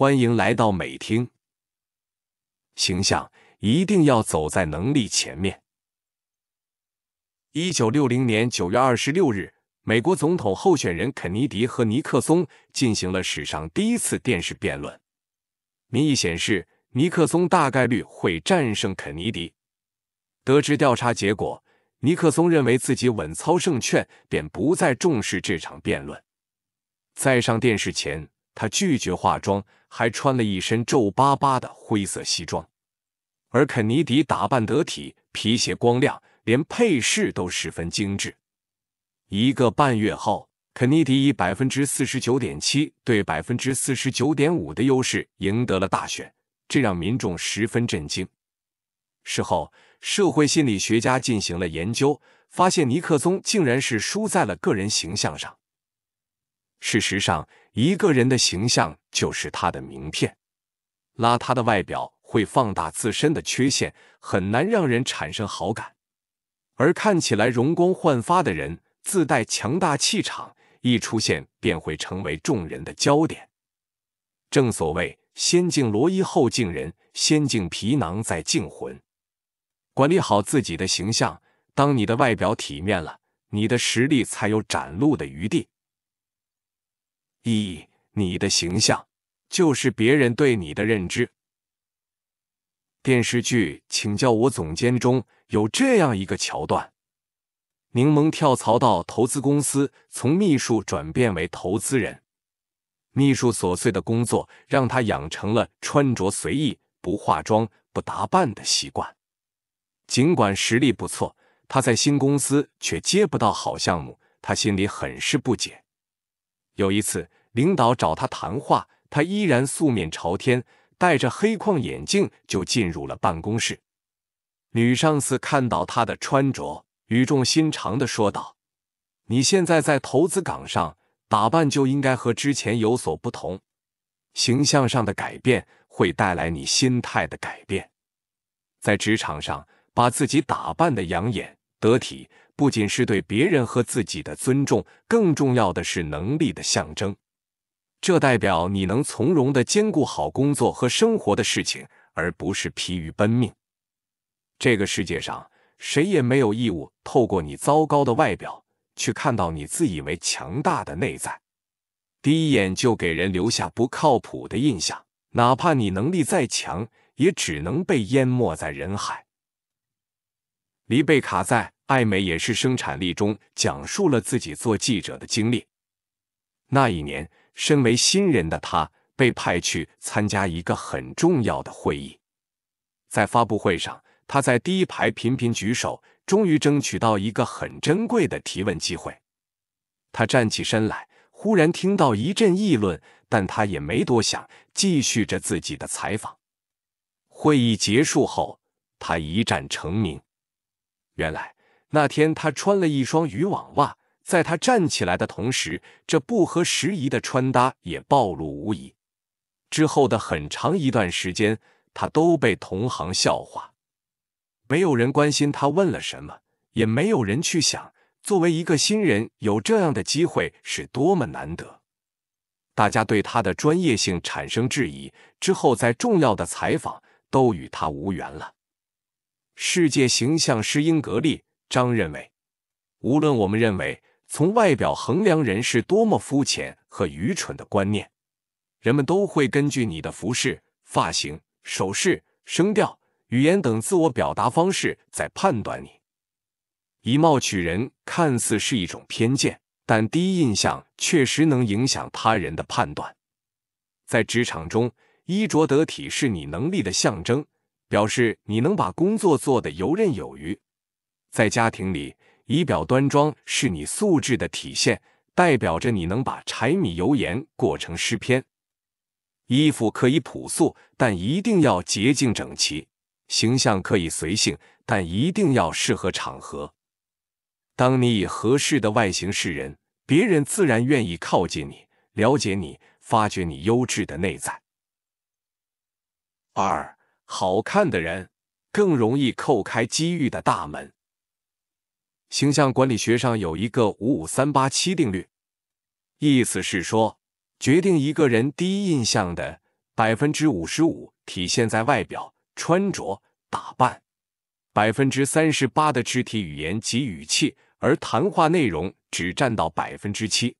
欢迎来到美听。形象一定要走在能力前面。一九六零年九月二十六日，美国总统候选人肯尼迪和尼克松进行了史上第一次电视辩论。民意显示，尼克松大概率会战胜肯尼迪。得知调查结果，尼克松认为自己稳操胜券，便不再重视这场辩论。在上电视前。他拒绝化妆，还穿了一身皱巴巴的灰色西装，而肯尼迪打扮得体，皮鞋光亮，连配饰都十分精致。一个半月后，肯尼迪以百分之四十九点七对百分之四十九点五的优势赢得了大选，这让民众十分震惊。事后，社会心理学家进行了研究，发现尼克松竟然是输在了个人形象上。事实上。一个人的形象就是他的名片，邋遢的外表会放大自身的缺陷，很难让人产生好感；而看起来容光焕发的人，自带强大气场，一出现便会成为众人的焦点。正所谓“先敬罗衣，后敬人；先敬皮囊，再敬魂”。管理好自己的形象，当你的外表体面了，你的实力才有展露的余地。一，你的形象就是别人对你的认知。电视剧《请叫我总监》中有这样一个桥段：柠檬跳槽到投资公司，从秘书转变为投资人。秘书琐碎的工作让他养成了穿着随意、不化妆、不打扮的习惯。尽管实力不错，他在新公司却接不到好项目，他心里很是不解。有一次，领导找他谈话，他依然素面朝天，戴着黑框眼镜就进入了办公室。女上司看到他的穿着，语重心长的说道：“你现在在投资岗上，打扮就应该和之前有所不同。形象上的改变会带来你心态的改变。在职场上，把自己打扮的养眼得体。”不仅是对别人和自己的尊重，更重要的是能力的象征。这代表你能从容的兼顾好工作和生活的事情，而不是疲于奔命。这个世界上，谁也没有义务透过你糟糕的外表去看到你自以为强大的内在。第一眼就给人留下不靠谱的印象，哪怕你能力再强，也只能被淹没在人海。黎贝卡在。艾美也是生产力中讲述了自己做记者的经历。那一年，身为新人的他被派去参加一个很重要的会议。在发布会上，他在第一排频频举手，终于争取到一个很珍贵的提问机会。他站起身来，忽然听到一阵议论，但他也没多想，继续着自己的采访。会议结束后，他一战成名。原来。那天，他穿了一双渔网袜。在他站起来的同时，这不合时宜的穿搭也暴露无遗。之后的很长一段时间，他都被同行笑话。没有人关心他问了什么，也没有人去想，作为一个新人，有这样的机会是多么难得。大家对他的专业性产生质疑。之后，在重要的采访都与他无缘了。世界形象师英格丽。张认为，无论我们认为从外表衡量人是多么肤浅和愚蠢的观念，人们都会根据你的服饰、发型、手势、声调、语言等自我表达方式在判断你。以貌取人看似是一种偏见，但第一印象确实能影响他人的判断。在职场中，衣着得体是你能力的象征，表示你能把工作做得游刃有余。在家庭里，仪表端庄是你素质的体现，代表着你能把柴米油盐过成诗篇。衣服可以朴素，但一定要洁净整齐；形象可以随性，但一定要适合场合。当你以合适的外形示人，别人自然愿意靠近你、了解你、发掘你优质的内在。二，好看的人更容易叩开机遇的大门。形象管理学上有一个“五五三八七定律”，意思是说，决定一个人第一印象的百分之五十五体现在外表、穿着、打扮，百分之三十八的肢体语言及语气，而谈话内容只占到百分之七。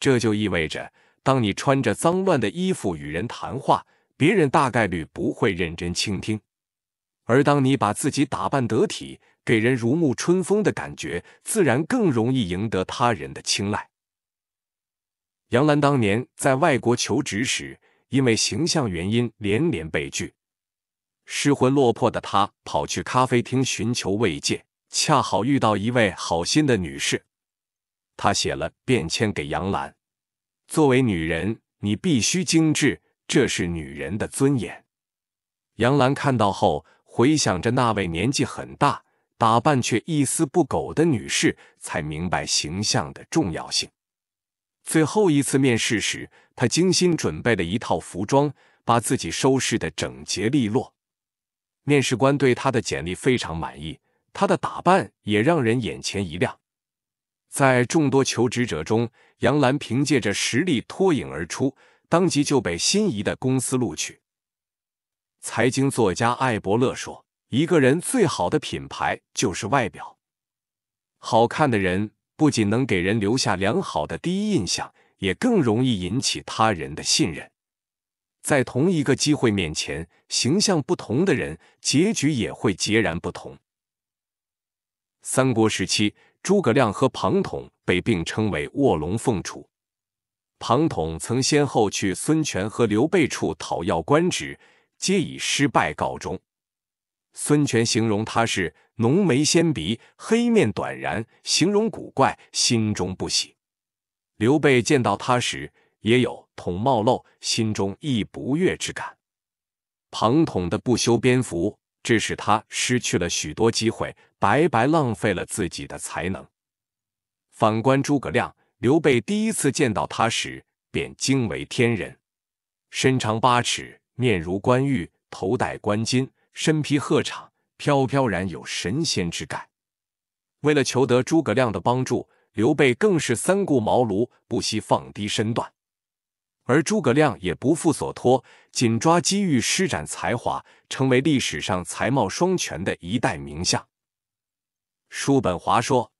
这就意味着，当你穿着脏乱的衣服与人谈话，别人大概率不会认真倾听；而当你把自己打扮得体，给人如沐春风的感觉，自然更容易赢得他人的青睐。杨澜当年在外国求职时，因为形象原因连连被拒，失魂落魄的她跑去咖啡厅寻求慰藉，恰好遇到一位好心的女士，她写了便签给杨澜：“作为女人，你必须精致，这是女人的尊严。”杨澜看到后，回想着那位年纪很大。打扮却一丝不苟的女士才明白形象的重要性。最后一次面试时，她精心准备了一套服装，把自己收拾得整洁利落。面试官对她的简历非常满意，她的打扮也让人眼前一亮。在众多求职者中，杨澜凭借着实力脱颖而出，当即就被心仪的公司录取。财经作家艾伯勒说。一个人最好的品牌就是外表。好看的人不仅能给人留下良好的第一印象，也更容易引起他人的信任。在同一个机会面前，形象不同的人，结局也会截然不同。三国时期，诸葛亮和庞统被并称为卧龙凤雏。庞统曾先后去孙权和刘备处讨要官职，皆以失败告终。孙权形容他是浓眉纤鼻、黑面短髯，形容古怪，心中不喜。刘备见到他时，也有统茂陋，心中亦不悦之感。庞统的不修边幅，致使他失去了许多机会，白白浪费了自己的才能。反观诸葛亮，刘备第一次见到他时便惊为天人，身长八尺，面如冠玉，头戴冠巾。身披鹤氅，飘飘然有神仙之感。为了求得诸葛亮的帮助，刘备更是三顾茅庐，不惜放低身段。而诸葛亮也不负所托，紧抓机遇，施展才华，成为历史上才貌双全的一代名相。叔本华说：“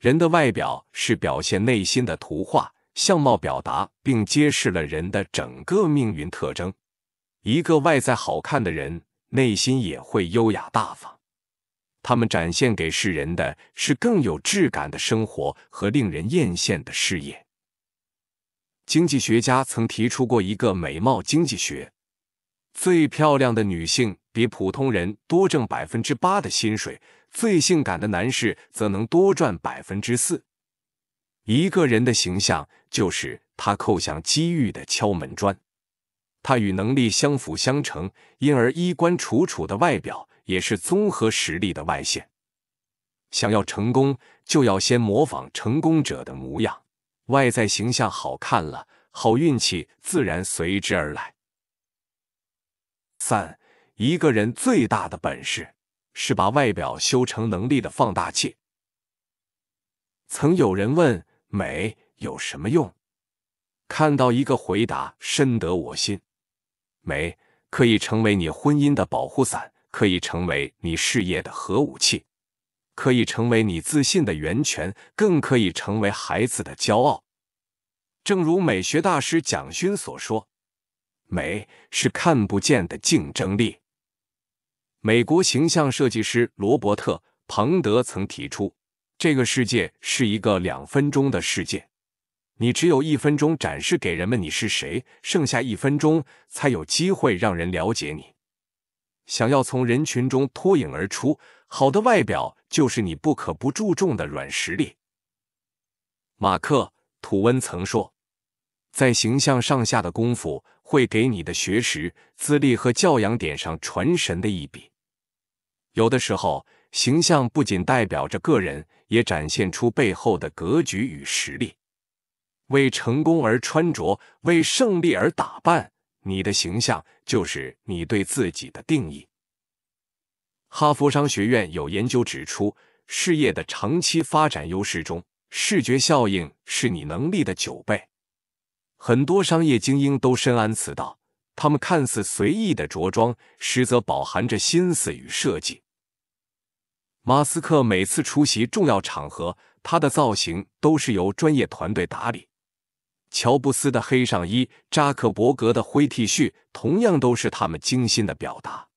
人的外表是表现内心的图画，相貌表达并揭示了人的整个命运特征。一个外在好看的人。”内心也会优雅大方，他们展现给世人的是更有质感的生活和令人艳羡的事业。经济学家曾提出过一个美貌经济学：最漂亮的女性比普通人多挣百分之八的薪水，最性感的男士则能多赚百分之四。一个人的形象就是他叩向机遇的敲门砖。它与能力相辅相成，因而衣冠楚楚的外表也是综合实力的外现。想要成功，就要先模仿成功者的模样，外在形象好看了，好运气自然随之而来。三，一个人最大的本事是把外表修成能力的放大器。曾有人问：“美有什么用？”看到一个回答，深得我心。美可以成为你婚姻的保护伞，可以成为你事业的核武器，可以成为你自信的源泉，更可以成为孩子的骄傲。正如美学大师蒋勋所说：“美是看不见的竞争力。”美国形象设计师罗伯特·彭德曾提出：“这个世界是一个两分钟的世界。”你只有一分钟展示给人们你是谁，剩下一分钟才有机会让人了解你。想要从人群中脱颖而出，好的外表就是你不可不注重的软实力。马克·吐温曾说：“在形象上下的功夫，会给你的学识、资历和教养点上传神的一笔。”有的时候，形象不仅代表着个人，也展现出背后的格局与实力。为成功而穿着，为胜利而打扮，你的形象就是你对自己的定义。哈佛商学院有研究指出，事业的长期发展优势中，视觉效应是你能力的九倍。很多商业精英都深谙此道，他们看似随意的着装，实则饱含着心思与设计。马斯克每次出席重要场合，他的造型都是由专业团队打理。乔布斯的黑上衣，扎克伯格的灰 T 恤，同样都是他们精心的表达。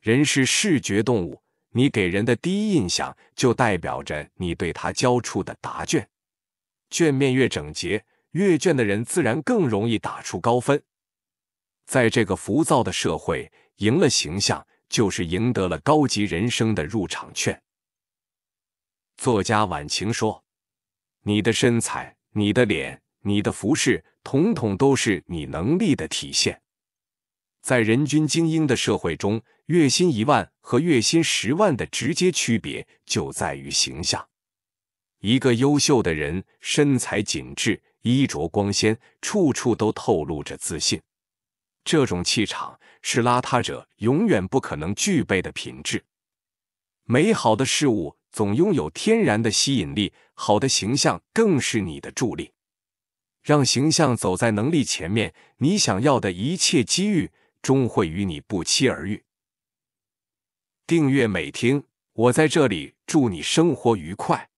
人是视觉动物，你给人的第一印象，就代表着你对他交出的答卷。卷面越整洁，阅卷的人自然更容易打出高分。在这个浮躁的社会，赢了形象，就是赢得了高级人生的入场券。作家晚晴说：“你的身材，你的脸。”你的服饰，统统都是你能力的体现。在人均精英的社会中，月薪一万和月薪十万的直接区别就在于形象。一个优秀的人，身材紧致，衣着光鲜，处处都透露着自信。这种气场是邋遢者永远不可能具备的品质。美好的事物总拥有天然的吸引力，好的形象更是你的助力。让形象走在能力前面，你想要的一切机遇终会与你不期而遇。订阅美听，我在这里祝你生活愉快。